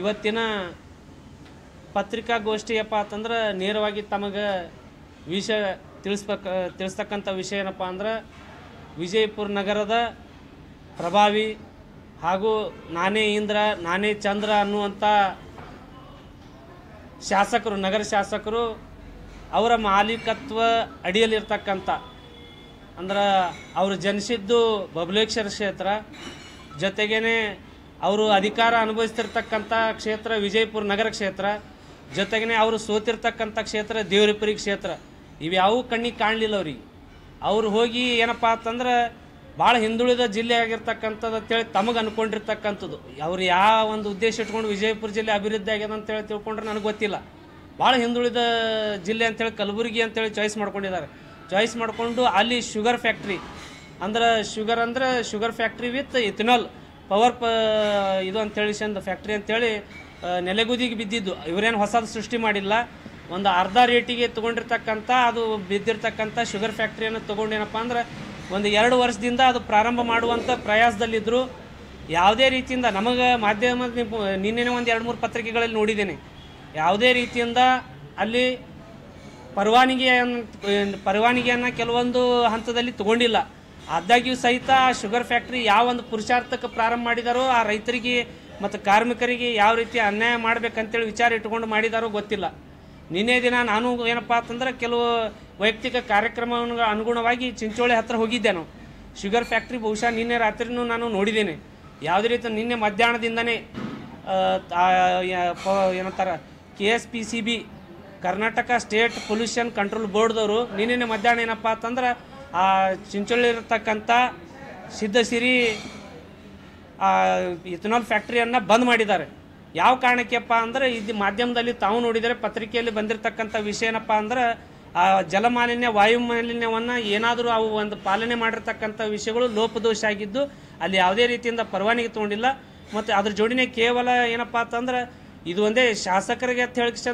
ಇವತ್ತಿನ ಪತ್ರಿಕಾಗೋಷ್ಠಿಯಪ್ಪ ಅಂತಂದ್ರೆ ನೇರವಾಗಿ ತಮಗೆ ವಿಷಯ ತಿಳಿಸ್ಬೇಕ ತಿಳಿಸ್ತಕ್ಕಂಥ ವಿಷಯ ಏನಪ್ಪ ಅಂದ್ರೆ ವಿಜಯಪುರ ನಗರದ ಪ್ರಭಾವಿ ಹಾಗೂ ನಾನೇ ಇಂದ್ರ ನಾನೇ ಚಂದ್ರ ಅನ್ನುವಂಥ ಶಾಸಕರು ನಗರ ಶಾಸಕರು ಅವರ ಮಾಲೀಕತ್ವ ಅಡಿಯಲ್ಲಿರ್ತಕ್ಕಂಥ ಅಂದ್ರೆ ಅವರು ಜನಿಸಿದ್ದು ಬಬಲೇಶ್ವರ ಕ್ಷೇತ್ರ ಜೊತೆಗೇ ಅವರು ಅಧಿಕಾರ ಅನುಭವಿಸ್ತಿರ್ತಕ್ಕಂಥ ಕ್ಷೇತ್ರ ವಿಜಯಪುರ ನಗರ ಕ್ಷೇತ್ರ ಜೊತೆಗೇ ಅವರು ಸೋತಿರ್ತಕ್ಕಂಥ ಕ್ಷೇತ್ರ ದೇವರಿಪುರಿ ಕ್ಷೇತ್ರ ಇವ್ಯಾವೂ ಕಣ್ಣಿಗೆ ಕಾಣಲಿಲ್ಲ ಅವ್ರಿಗೆ ಅವ್ರು ಹೋಗಿ ಏನಪ್ಪ ಅಂತಂದ್ರೆ ಭಾಳ ಹಿಂದುಳಿದ ಜಿಲ್ಲೆ ಆಗಿರ್ತಕ್ಕಂಥದ್ದು ಅಂತೇಳಿ ತಮಗೆ ಅನ್ಕೊಂಡಿರ್ತಕ್ಕಂಥದ್ದು ಅವ್ರು ಯಾವ ಒಂದು ಉದ್ದೇಶ ಇಟ್ಕೊಂಡು ವಿಜಯಪುರ ಜಿಲ್ಲೆ ಅಭಿವೃದ್ಧಿ ಆಗ್ಯದ ಅಂತೇಳಿ ತಿಳ್ಕೊಂಡ್ರೆ ನನಗೆ ಗೊತ್ತಿಲ್ಲ ಭಾಳ ಹಿಂದುಳಿದ ಜಿಲ್ಲೆ ಅಂತೇಳಿ ಕಲಬುರಗಿ ಅಂತೇಳಿ ಚಾಯ್ಸ್ ಮಾಡ್ಕೊಂಡಿದ್ದಾರೆ ಚಾಯ್ಸ್ ಮಾಡಿಕೊಂಡು ಅಲ್ಲಿ ಶುಗರ್ ಫ್ಯಾಕ್ಟ್ರಿ ಅಂದ್ರೆ ಶುಗರ್ ಅಂದ್ರೆ sugar factory with ethanol power ಪ ಇದು ಅಂತೇಳಿ ಚಂದ ಫ್ಯಾಕ್ಟ್ರಿ ಅಂತೇಳಿ ನೆಲೆಗುದಿಗೆ ಬಿದ್ದಿದ್ದು ಇವರೇನು ಹೊಸದು ಸೃಷ್ಟಿ ಮಾಡಿಲ್ಲ ಒಂದು ಅರ್ಧ ರೇಟಿಗೆ ತೊಗೊಂಡಿರ್ತಕ್ಕಂಥ ಅದು ಬಿದ್ದಿರ್ತಕ್ಕಂಥ ಶುಗರ್ ಫ್ಯಾಕ್ಟ್ರಿಯನ್ನು ತೊಗೊಂಡೇನಪ್ಪ ಅಂದ್ರೆ ಒಂದು ಎರಡು ವರ್ಷದಿಂದ ಅದು ಪ್ರಾರಂಭ ಮಾಡುವಂಥ ಪ್ರಯಾಸದಲ್ಲಿದ್ದರು ಯಾವುದೇ ರೀತಿಯಿಂದ ನಮಗೆ ಮಾಧ್ಯಮ ನಿನ್ನೆ ಒಂದು ಎರಡು ಮೂರು ಪತ್ರಿಕೆಗಳಲ್ಲಿ ನೋಡಿದ್ದೇನೆ ಯಾವುದೇ ರೀತಿಯಿಂದ ಅಲ್ಲಿ ಪರವಾನಗಿಯ ಪರವಾನಗಿಯನ್ನು ಕೆಲವೊಂದು ಹಂತದಲ್ಲಿ ತೊಗೊಂಡಿಲ್ಲ ಆದಾಗ್ಯೂ ಸಹಿತ ಶುಗರ್ ಫ್ಯಾಕ್ಟ್ರಿ ಯಾವ ಒಂದು ಪುರುಷಾರ್ಥಕ್ಕೆ ಪ್ರಾರಂಭ ಮಾಡಿದಾರೋ ಆ ರೈತರಿಗೆ ಮತ್ತು ಕಾರ್ಮಿಕರಿಗೆ ಯಾವ ರೀತಿ ಅನ್ಯಾಯ ಮಾಡಬೇಕಂತೇಳಿ ವಿಚಾರ ಇಟ್ಟುಕೊಂಡು ಮಾಡಿದಾರೋ ಗೊತ್ತಿಲ್ಲ ನಿನ್ನೆ ದಿನ ನಾನು ಏನಪ್ಪ ಅಂತಂದ್ರೆ ಕೆಲವು ವೈಯಕ್ತಿಕ ಕಾರ್ಯಕ್ರಮ ಅನುಗುಣವಾಗಿ ಚಿಂಚೋಳಿ ಹತ್ತಿರ ಹೋಗಿದ್ದೆ ನಾವು ಶುಗರ್ ಫ್ಯಾಕ್ಟ್ರಿ ಬಹುಶಃ ನಿನ್ನೆ ರಾತ್ರಿನೂ ನಾನು ನೋಡಿದ್ದೇನೆ ಯಾವುದೇ ರೀತಿ ನಿನ್ನೆ ಮಧ್ಯಾಹ್ನದಿಂದನೇ ಏನಂತಾರೆ K S P C B Karnataka state pollution control ಬೋರ್ಡ್ದವರು ನಿನ್ನೆ ಮಧ್ಯಾಹ್ನ ಏನಪ್ಪ ಅಂತಂದ್ರೆ ಆ ಸಿದ್ಧ ಸಿದ್ಧಸಿರಿ ಇಥನಾಲ್ ಫ್ಯಾಕ್ಟ್ರಿಯನ್ನು ಬಂದ್ ಮಾಡಿದ್ದಾರೆ ಯಾವ ಕಾರಣಕ್ಕೆಪ್ಪ ಅಂದರೆ ಇದು ಮಾಧ್ಯಮದಲ್ಲಿ ತಾವು ನೋಡಿದರೆ ಪತ್ರಿಕೆಯಲ್ಲಿ ಬಂದಿರತಕ್ಕಂಥ ವಿಷಯ ಏನಪ್ಪ ಅಂದ್ರೆ ಆ ಜಲಮಾಲಿನ್ಯ ವಾಯು ಮಾಲಿನ್ಯವನ್ನು ಏನಾದರೂ ಅವು ಒಂದು ಪಾಲನೆ ಮಾಡಿರ್ತಕ್ಕಂಥ ವಿಷಯಗಳು ಲೋಪದೋಷ ಆಗಿದ್ದು ಅಲ್ಲಿ ಯಾವುದೇ ರೀತಿಯಿಂದ ಪರವಾನಗಿ ತೊಗೊಂಡಿಲ್ಲ ಮತ್ತು ಅದ್ರ ಜೋಡಿನೇ ಕೇವಲ ಏನಪ್ಪ ಅಂತಂದ್ರೆ ಇದು ಒಂದೇ ಶಾಸಕರಿಗೆ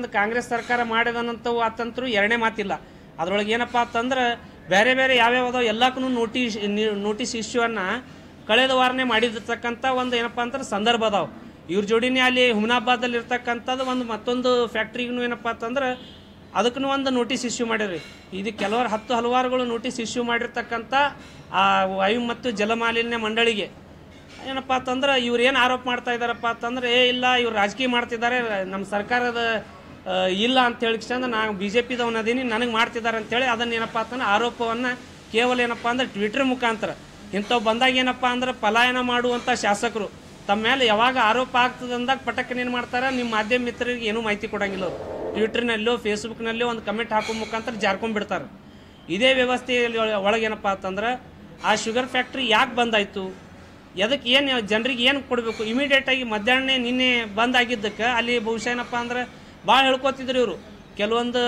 ಅಂತ ಕಾಂಗ್ರೆಸ್ ಸರ್ಕಾರ ಮಾಡಿದಂಥವು ಆತಂತರೂ ಎರಡನೇ ಮಾತಿಲ್ಲ ಅದರೊಳಗೆ ಏನಪ್ಪ ಅಂತಂದ್ರೆ ಬೇರೆ ಬೇರೆ ಯಾವ್ಯಾವ ಎಲ್ಲಕ್ಕೂ ನೋಟಿಸ್ ನೋಟಿಸ್ ಇಶ್ಯೂವನ್ನು ಕಳೆದ ವಾರನೇ ಮಾಡಿದಿರ್ತಕ್ಕಂಥ ಒಂದು ಏನಪ್ಪ ಅಂದ್ರೆ ಸಂದರ್ಭ ಅದಾವೆ ಇವ್ರ ಜೋಡಿನೇ ಅಲ್ಲಿ ಹುಮನಾಬಾದಲ್ಲಿ ಇರ್ತಕ್ಕಂಥದ್ದು ಒಂದು ಮತ್ತೊಂದು ಫ್ಯಾಕ್ಟ್ರಿಗೂ ಏನಪ್ಪ ಅಂತಂದ್ರೆ ಅದಕ್ಕೂ ಒಂದು ನೋಟಿಸ್ ಇಶ್ಯೂ ಮಾಡಿರಿ ಇದು ಕೆಲವರು ಹತ್ತು ಹಲವಾರುಗಳು ನೋಟಿಸ್ ಇಶ್ಯೂ ಮಾಡಿರ್ತಕ್ಕಂಥ ಆ ವಾಯು ಮತ್ತು ಜಲಮಾಲಿನ್ಯ ಮಂಡಳಿಗೆ ಏನಪ್ಪ ಅಂತಂದ್ರೆ ಇವ್ರು ಏನು ಆರೋಪ ಮಾಡ್ತಾ ಇದ್ದಾರಪ್ಪ ಅಂತಂದ್ರೆ ಏ ಇಲ್ಲ ಇವ್ರು ರಾಜಕೀಯ ಮಾಡ್ತಿದ್ದಾರೆ ನಮ್ಮ ಸರ್ಕಾರದ ಇಲ್ಲ ಅಂತ ಹೇಳಿಕೊಂಡು ನಾನು ಬಿ ಜೆ ಪಿದವನದೀನಿ ನನಗೆ ಮಾಡ್ತಿದ್ದಾರೆ ಅಂತೇಳಿ ಅದನ್ನು ಏನಪ್ಪ ಅಂತಂದ್ರೆ ಆರೋಪವನ್ನು ಕೇವಲ ಏನಪ್ಪ ಅಂದರೆ ಟ್ವಿಟ್ರ್ ಮುಖಾಂತರ ಇಂಥವು ಬಂದಾಗ ಏನಪ್ಪ ಅಂದ್ರೆ ಪಲಾಯನ ಮಾಡುವಂಥ ಶಾಸಕರು ತಮ್ಮ ಮೇಲೆ ಯಾವಾಗ ಆರೋಪ ಆಗ್ತದೆ ಅಂದಾಗ ಪಟಕ್ಕನ ಏನು ಮಾಡ್ತಾರೆ ನಿಮ್ಮ ಮಾಧ್ಯಮ ಮಿತ್ರರಿಗೆ ಏನೂ ಮಾಹಿತಿ ಕೊಡೋಂಗಿಲ್ಲ ಟ್ವಿಟ್ರ್ನಲ್ಲೋ ಫೇಸ್ಬುಕ್ನಲ್ಲೋ ಒಂದು ಕಮೆಂಟ್ ಹಾಕೋ ಮುಖಾಂತರ ಜಾರ್ಕೊಂಡ್ಬಿಡ್ತಾರೆ ಇದೇ ವ್ಯವಸ್ಥೆಯಲ್ಲಿ ಏನಪ್ಪಾ ಅಂತಂದ್ರೆ ಆ ಶುಗರ್ ಫ್ಯಾಕ್ಟ್ರಿ ಯಾಕೆ ಬಂದಾಯಿತು ಅದಕ್ಕೆ ಏನು ಜನರಿಗೆ ಏನು ಕೊಡಬೇಕು ಇಮಿಡಿಯೇಟಾಗಿ ಮಧ್ಯಾಹ್ನ ನಿನ್ನೆ ಬಂದಾಗಿದ್ದಕ್ಕೆ ಅಲ್ಲಿ ಬಹುಶಃ ಏನಪ್ಪ ಅಂದ್ರೆ ಭಾಳ ಹೇಳ್ಕೊತಿದ್ರು ಇವರು ಕೆಲವೊಂದು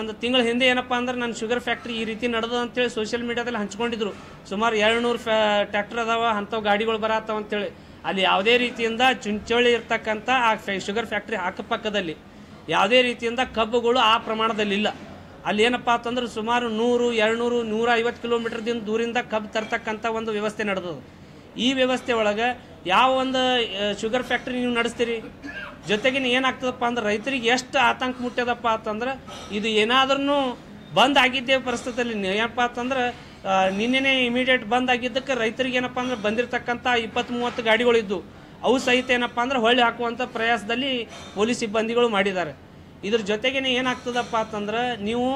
ಒಂದು ತಿಂಗಳ ಹಿಂದೆ ಏನಪ್ಪ ಅಂದ್ರೆ ನಾನು ಶುಗರ್ ಫ್ಯಾಕ್ಟ್ರಿ ಈ ರೀತಿ ನಡೆದ ಅಂತೇಳಿ ಸೋಷಿಯಲ್ ಮೀಡಿಯಾದಲ್ಲಿ ಹಂಚ್ಕೊಂಡಿದ್ರು ಸುಮಾರು ಎರಡು ನೂರು ಫ್ಯಾ ಟ್ಯಾಕ್ಟರ್ ಅದಾವ ಅಂಥವು ಗಾಡಿಗಳು ಬರತ್ತವ ಅಂತೇಳಿ ಅಲ್ಲಿ ಯಾವುದೇ ರೀತಿಯಿಂದ ಚುಂಚೋಳಿ ಇರ್ತಕ್ಕಂಥ ಆ ಶುಗರ್ ಫ್ಯಾಕ್ಟ್ರಿ ಅಕ್ಕಪಕ್ಕದಲ್ಲಿ ಯಾವುದೇ ರೀತಿಯಿಂದ ಕಬ್ಬುಗಳು ಆ ಪ್ರಮಾಣದಲ್ಲಿ ಇಲ್ಲ ಅಲ್ಲಿ ಏನಪ್ಪ ಅಂತಂದ್ರೆ ಸುಮಾರು ನೂರು ನೂರು ನೂರ ಐವತ್ತು ದಿಂದ ದೂರಿಂದ ಕಬ್ಬು ತರ್ತಕ್ಕಂಥ ಒಂದು ವ್ಯವಸ್ಥೆ ನಡೆದದು ಈ ವ್ಯವಸ್ಥೆ ಒಳಗೆ ಯಾವ ಒಂದು ಶುಗರ್ ಫ್ಯಾಕ್ಟ್ರಿ ನೀವು ನಡೆಸ್ತೀರಿ ಜೊತೆಗಿನ ಏನಾಗ್ತದಪ್ಪ ಅಂದ್ರೆ ರೈತರಿಗೆ ಎಷ್ಟು ಆತಂಕ ಮುಟ್ಟ್ಯದಪ್ಪ ಅಂತಂದ್ರೆ ಇದು ಏನಾದ್ರೂ ಬಂದ್ ಆಗಿದ್ದೇ ಪರಿಸ್ಥಿತಿಯಲ್ಲಿ ಏನಪ್ಪ ಅಂತಂದ್ರೆ ನಿನ್ನೆ ಇಮಿಡಿಯೇಟ್ ಬಂದ್ ಆಗಿದ್ದಕ್ಕೆ ರೈತರಿಗೆ ಏನಪ್ಪ ಅಂದ್ರೆ ಬಂದಿರತಕ್ಕಂಥ ಇಪ್ಪತ್ತು ಮೂವತ್ತು ಗಾಡಿಗಳಿದ್ದು ಅವು ಸಹಿತ ಏನಪ್ಪ ಅಂದ್ರೆ ಹೊಳ್ಳಿ ಹಾಕುವಂಥ ಪ್ರಯಾಸದಲ್ಲಿ ಪೊಲೀಸ್ ಸಿಬ್ಬಂದಿಗಳು ಮಾಡಿದ್ದಾರೆ ಇದ್ರ ಜೊತೆಗೇನೆ ಏನಾಗ್ತದಪ್ಪ ಅಂತಂದ್ರೆ ನೀವು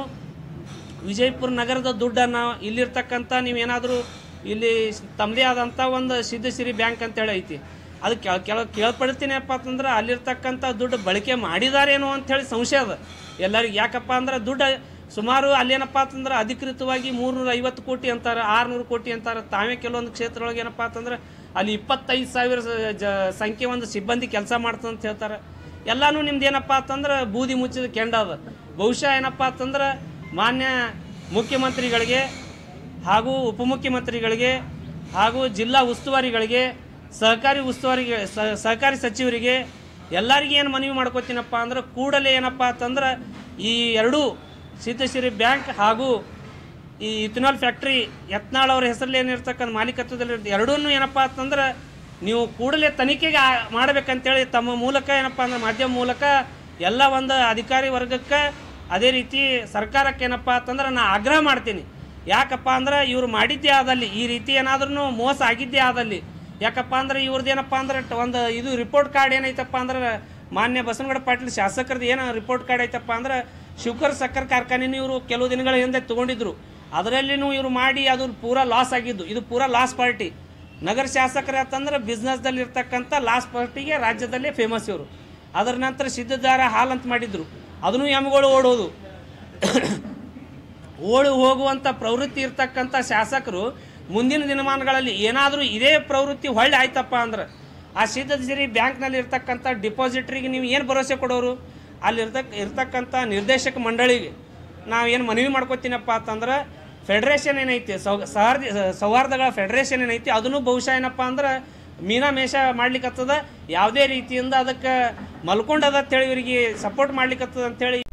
ವಿಜಯಪುರ ನಗರದ ದುಡ್ಡನ್ನು ಇಲ್ಲಿರ್ತಕ್ಕಂಥ ಏನಾದರೂ ಇಲ್ಲಿ ತಮ್ಮದೇ ಆದಂಥ ಒಂದು ಸಿದ್ಧಸಿರಿ ಬ್ಯಾಂಕ್ ಅಂತೇಳಿ ಐತಿ ಅದು ಕೇಳ ಕೇಳ್ಪಡ್ತೀನಿ ಕೇಳ್ಪಡ್ತೀನಪ್ಪ ಅಂತಂದ್ರೆ ಅಲ್ಲಿರ್ತಕ್ಕಂಥ ದುಡ್ಡು ಬಳಕೆ ಮಾಡಿದಾರೇನೋ ಅಂಥೇಳಿ ಸಂಶಯ ಅದ ಎಲ್ಲರಿಗೂ ಯಾಕಪ್ಪ ಅಂದ್ರೆ ದುಡ್ಡು ಸುಮಾರು ಅಲ್ಲೇನಪ್ಪ ಅಂತಂದ್ರೆ ಅಧಿಕೃತವಾಗಿ ಮೂರ್ನೂರ ಐವತ್ತು ಕೋಟಿ ಅಂತಾರೆ ಆರುನೂರು ಕೋಟಿ ಅಂತಾರೆ ತಾವೇ ಕೆಲವೊಂದು ಕ್ಷೇತ್ರದೊಳಗೆ ಏನಪ್ಪ ಅಂತಂದ್ರೆ ಅಲ್ಲಿ ಇಪ್ಪತ್ತೈದು ಸಾವಿರ ಜ ಸಂಖ್ಯೆ ಒಂದು ಸಿಬ್ಬಂದಿ ಕೆಲಸ ಮಾಡ್ತದೆ ಅಂತ ಹೇಳ್ತಾರೆ ಎಲ್ಲನೂ ನಿಮ್ದು ಏನಪ್ಪ ಅಂತಂದ್ರೆ ಬೂದಿ ಮುಚ್ಚಿದ ಕೆಂಡ ಅದ ಬಹುಶಃ ಏನಪ್ಪ ಅಂತಂದ್ರೆ ಮಾನ್ಯ ಮುಖ್ಯಮಂತ್ರಿಗಳಿಗೆ ಹಾಗೂ ಉಪಮುಖ್ಯಮಂತ್ರಿಗಳಿಗೆ ಹಾಗೂ ಜಿಲ್ಲಾ ಉಸ್ತುವಾರಿಗಳಿಗೆ ಸಹಕಾರಿ ಉಸ್ತುವಾರಿಗೆ ಸಹಕಾರಿ ಸಚಿವರಿಗೆ ಎಲ್ಲರಿಗೆ ಏನು ಮನವಿ ಮಾಡ್ಕೋತೀನಪ್ಪ ಅಂದ್ರೆ ಕೂಡಲೇ ಏನಪ್ಪ ಅಂತಂದ್ರೆ ಈ ಎರಡೂ ಸಿದ್ದಶ್ರೀ ಬ್ಯಾಂಕ್ ಹಾಗೂ ಈ ಇಥನಾಲ್ ಫ್ಯಾಕ್ಟ್ರಿ ಯತ್ನಾಳ್ ಅವ್ರ ಹೆಸರಲ್ಲಿ ಏನಿರ್ತಕ್ಕಂಥ ಮಾಲೀಕತ್ವದಲ್ಲಿ ಎರಡೂ ಏನಪ್ಪ ಅಂತಂದ್ರೆ ನೀವು ಕೂಡಲೇ ತನಿಖೆಗೆ ಮಾಡಬೇಕಂತೇಳಿ ತಮ್ಮ ಮೂಲಕ ಏನಪ್ಪ ಅಂದ್ರೆ ಮಾಧ್ಯಮ ಮೂಲಕ ಎಲ್ಲ ಒಂದು ಅಧಿಕಾರಿ ವರ್ಗಕ್ಕೆ ಅದೇ ರೀತಿ ಸರ್ಕಾರಕ್ಕೆ ಏನಪ್ಪ ಅಂತಂದ್ರೆ ನಾನು ಆಗ್ರಹ ಮಾಡ್ತೀನಿ ಯಾಕಪ್ಪ ಅಂದ್ರೆ ಇವರು ಮಾಡಿದ್ದೇ ಆದಲ್ಲಿ ಈ ರೀತಿ ಏನಾದ್ರೂ ಮೋಸ ಆಗಿದ್ದೇ ಆದಲ್ಲಿ ಯಾಕಪ್ಪ ಅಂದ್ರೆ ಏನಪ್ಪ ಅಂದ್ರೆ ಒಂದು ಇದು ರಿಪೋರ್ಟ್ ಕಾರ್ಡ್ ಏನೈತಪ್ಪ ಅಂದ್ರೆ ಮಾನ್ಯ ಬಸವನಗೌಡ ಪಾಟೀಲ್ ಶಾಸಕರದ್ದು ಏನು ರಿಪೋರ್ಟ್ ಕಾರ್ಡ್ ಐತಪ್ಪ ಅಂದ್ರೆ ಶುಗರ್ ಸಕ್ಕರೆ ಕಾರ್ಖಾನೆನೂ ಇವರು ಕೆಲವು ದಿನಗಳ ಹಿಂದೆ ತೊಗೊಂಡಿದ್ರು ಅದರಲ್ಲಿನೂ ಇವರು ಮಾಡಿ ಅದು ಪೂರಾ ಲಾಸ್ ಆಗಿದ್ದು ಇದು ಪೂರಾ ಲಾಸ್ ಪಾರ್ಟಿ ನಗರ ಶಾಸಕರು ಅಂತಂದ್ರೆ ಬಿಸ್ನೆಸ್ದಲ್ಲಿ ಇರ್ತಕ್ಕಂಥ ಲಾಸ್ ಪಾರ್ಟಿಗೆ ರಾಜ್ಯದಲ್ಲೇ ಫೇಮಸ್ ಇವರು ಅದರ ನಂತರ ಸಿದ್ಧದಾರ ಹಾಲ್ ಅಂತ ಮಾಡಿದ್ರು ಅದನ್ನು ಎಮ್ಗಳು ಓಡೋದು ಓಡಿ ಹೋಗುವಂಥ ಪ್ರವೃತ್ತಿ ಇರ್ತಕ್ಕಂಥ ಶಾಸಕರು ಮುಂದಿನ ದಿನಮಾನಗಳಲ್ಲಿ ಏನಾದರೂ ಇದೇ ಪ್ರವೃತ್ತಿ ಹೊಳ್ಳಿ ಆಯ್ತಪ್ಪ ಅಂದ್ರೆ ಆ ಸಿರಿ ಬ್ಯಾಂಕ್ನಲ್ಲಿ ಇರ್ತಕ್ಕಂಥ ಡಿಪಾಸಿಟ್ರಿಗೆ ನೀವು ಏನು ಭರವಸೆ ಕೊಡೋರು ಅಲ್ಲಿರ್ತಕ್ಕ ಇರ್ತಕ್ಕಂಥ ನಿರ್ದೇಶಕ ಮಂಡಳಿಗೆ ನಾವು ಏನು ಮನವಿ ಮಾಡ್ಕೋತೀನಪ್ಪ ಅಂತಂದ್ರೆ ಫೆಡ್ರೇಷನ್ ಏನೈತಿ ಸೌ ಸೌಹಾರ್ದ ಸೌಹಾರ್ದಗಳ ಫೆಡ್ರೇಷನ್ ಏನೈತಿ ಅದನ್ನು ಬಹುಶಃ ಏನಪ್ಪ ಅಂದ್ರೆ ಮೀನಾ ಮೇಷ ಮಾಡ್ಲಿಕ್ಕತ್ತದ ಯಾವುದೇ ರೀತಿಯಿಂದ ಅದಕ್ಕೆ ಮಲ್ಕೊಂಡದ ಅಂತೇಳಿ ಇವರಿಗೆ ಸಪೋರ್ಟ್ ಮಾಡ್ಲಿಕ್ಕತ್ತದ ಅಂತೇಳಿ